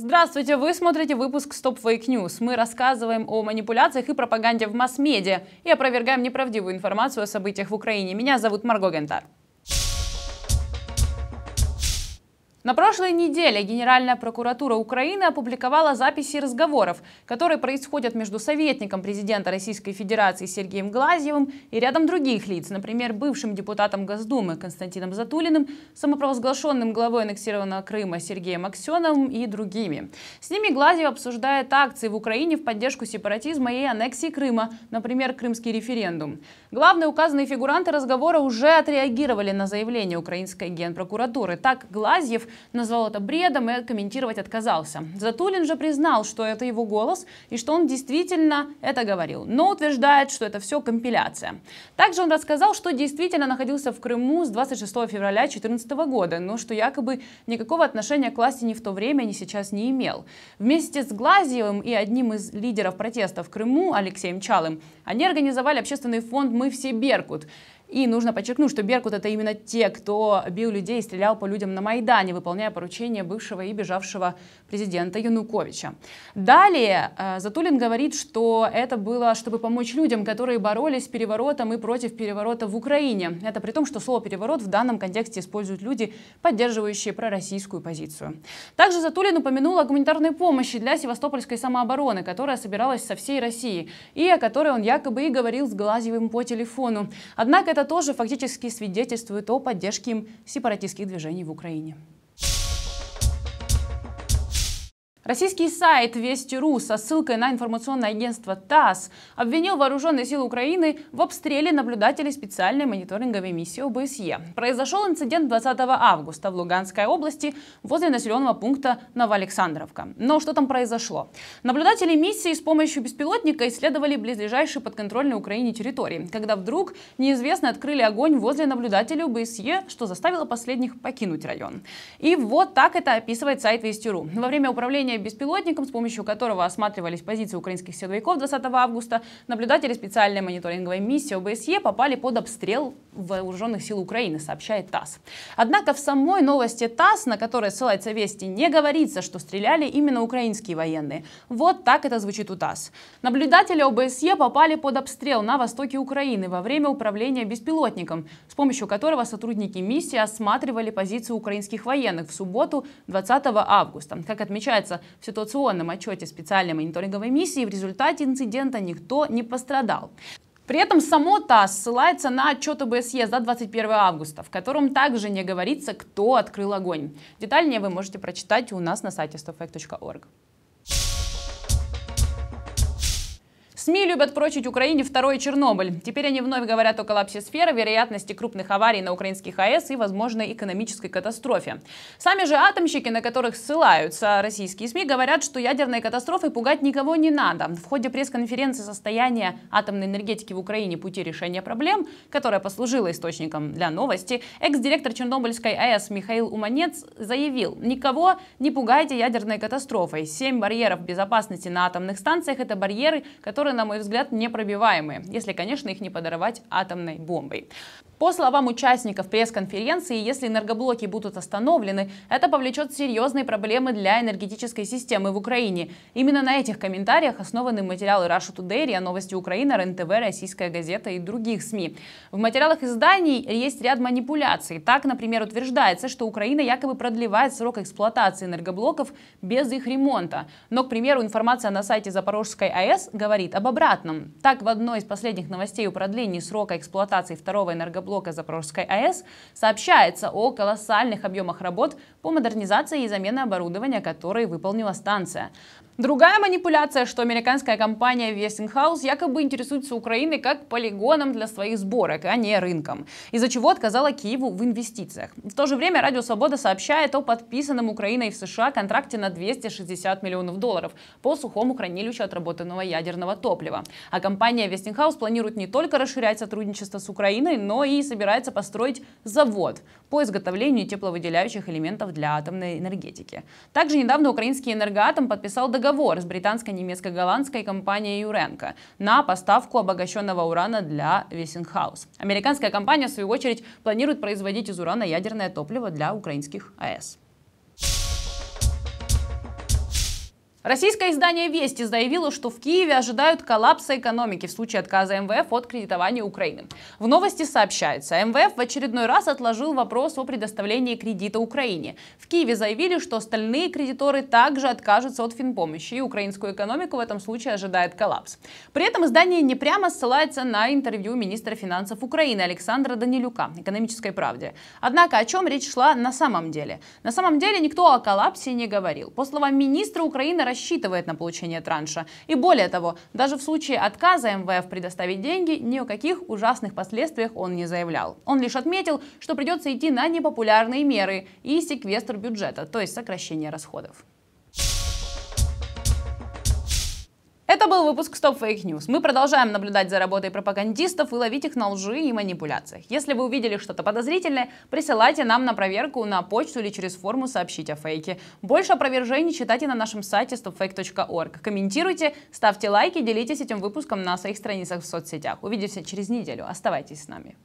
Здравствуйте! Вы смотрите выпуск Stop Fake News. Мы рассказываем о манипуляциях и пропаганде в масс-медиа и опровергаем неправдивую информацию о событиях в Украине. Меня зовут Марго Гентар. На прошлой неделе Генеральная прокуратура Украины опубликовала записи разговоров, которые происходят между советником президента Российской Федерации Сергеем Глазьевым и рядом других лиц, например, бывшим депутатом Госдумы Константином Затулиным, самопровозглашенным главой аннексированного Крыма Сергеем Аксеновым и другими. С ними Глазьев обсуждает акции в Украине в поддержку сепаратизма и аннексии Крыма, например, крымский референдум. Главные указанные фигуранты разговора уже отреагировали на заявление украинской генпрокуратуры. Так Глазьев назвал это бредом и комментировать отказался. Затулин же признал, что это его голос и что он действительно это говорил, но утверждает, что это все компиляция. Также он рассказал, что действительно находился в Крыму с 26 февраля 2014 года, но что якобы никакого отношения к власти ни в то время, ни сейчас не имел. Вместе с Глазьевым и одним из лидеров протеста в Крыму, Алексеем Чалым, они организовали общественный фонд мы все Беркут. И нужно подчеркнуть, что Беркут это именно те, кто бил людей и стрелял по людям на Майдане, выполняя поручение бывшего и бежавшего президента Януковича. Далее э, Затулин говорит, что это было, чтобы помочь людям, которые боролись с переворотом и против переворота в Украине. Это при том, что слово «переворот» в данном контексте используют люди, поддерживающие пророссийскую позицию. Также Затулин упомянул о гуманитарной помощи для севастопольской самообороны, которая собиралась со всей России, и о которой он якобы и говорил с Глазьевым по телефону. Однако это тоже фактически свидетельствует о поддержке им сепаратистских движений в Украине. Российский сайт Вести.ру со ссылкой на информационное агентство ТАСС обвинил вооруженные силы Украины в обстреле наблюдателей специальной мониторинговой миссии ОБСЕ. Произошел инцидент 20 августа в Луганской области возле населенного пункта Новоалександровка. Но что там произошло? Наблюдатели миссии с помощью беспилотника исследовали близлежащие подконтрольные Украине территории, когда вдруг неизвестные открыли огонь возле наблюдателей ОБСЕ, что заставило последних покинуть район. И вот так это описывает сайт Вести.ру. Во время управления беспилотником, с помощью которого осматривались позиции украинских силовиков 20 августа, наблюдатели специальной мониторинговой миссии ОБСЕ попали под обстрел вооруженных сил Украины, сообщает ТАСС. Однако в самой новости ТАСС, на которой ссылается Вести, не говорится, что стреляли именно украинские военные. Вот так это звучит у ТАСС. Наблюдатели ОБСЕ попали под обстрел на востоке Украины во время управления беспилотником, с помощью которого сотрудники миссии осматривали позиции украинских военных в субботу 20 августа. Как отмечается в ситуационном отчете специальной мониторинговой миссии, в результате инцидента никто не пострадал. При этом само ТАСС ссылается на отчет ОБСЕ за 21 августа, в котором также не говорится, кто открыл огонь. Детальнее вы можете прочитать у нас на сайте stopfact.org. СМИ любят прочить Украине второй Чернобыль. Теперь они вновь говорят о коллапсе сферы, вероятности крупных аварий на украинских АЭС и возможной экономической катастрофе. Сами же атомщики, на которых ссылаются российские СМИ, говорят, что ядерной катастрофой пугать никого не надо. В ходе пресс-конференции «Состояние атомной энергетики в Украине. Пути решения проблем», которая послужила источником для новости, экс-директор Чернобыльской АЭС Михаил Уманец заявил, никого не пугайте ядерной катастрофой. Семь барьеров безопасности на атомных станциях – это барьеры, которые на мой взгляд, непробиваемые, если, конечно, их не подорвать атомной бомбой. По словам участников пресс-конференции, если энергоблоки будут остановлены, это повлечет серьезные проблемы для энергетической системы в Украине. Именно на этих комментариях основаны материалы Russia Today, РИА Новости Украины, РНТВ, Российская газета и других СМИ. В материалах изданий есть ряд манипуляций. Так, например, утверждается, что Украина якобы продлевает срок эксплуатации энергоблоков без их ремонта. Но, к примеру, информация на сайте Запорожской АЭС говорит об обратном. Так, в одной из последних новостей о продлении срока эксплуатации второго энергоблока блока Запорожской АЭС сообщается о колоссальных объемах работ по модернизации и замене оборудования, которые выполнила станция. Другая манипуляция, что американская компания Westinghouse якобы интересуется Украиной как полигоном для своих сборок, а не рынком, из-за чего отказала Киеву в инвестициях. В то же время Радио Свобода сообщает о подписанном Украиной в США контракте на 260 миллионов долларов по сухому хранилищу отработанного ядерного топлива. А компания Westinghouse планирует не только расширять сотрудничество с Украиной, но и России собирается построить завод по изготовлению тепловыделяющих элементов для атомной энергетики. Также недавно украинский энергоатом подписал договор с британско-немецко-голландской компанией Юренко на поставку обогащенного урана для Весенхаус. Американская компания, в свою очередь, планирует производить из урана ядерное топливо для украинских АЭС. Российское издание «Вести» заявило, что в Киеве ожидают коллапса экономики в случае отказа МВФ от кредитования Украины. В новости сообщается, МВФ в очередной раз отложил вопрос о предоставлении кредита Украине. В Киеве заявили, что остальные кредиторы также откажутся от финпомощи, и украинскую экономику в этом случае ожидает коллапс. При этом издание не прямо ссылается на интервью министра финансов Украины Александра Данилюка «Экономической правде». Однако о чем речь шла на самом деле? На самом деле никто о коллапсе не говорил. По словам министра Украины, рассчитывает на получение транша. И более того, даже в случае отказа МВФ предоставить деньги, ни о каких ужасных последствиях он не заявлял. Он лишь отметил, что придется идти на непопулярные меры и секвестр бюджета, то есть сокращение расходов. Это был выпуск Stop Fake News. Мы продолжаем наблюдать за работой пропагандистов и ловить их на лжи и манипуляциях. Если вы увидели что-то подозрительное, присылайте нам на проверку на почту или через форму сообщить о фейке. Больше опровержений читайте на нашем сайте stopfake.org. Комментируйте, ставьте лайки, делитесь этим выпуском на своих страницах в соцсетях. Увидимся через неделю. Оставайтесь с нами.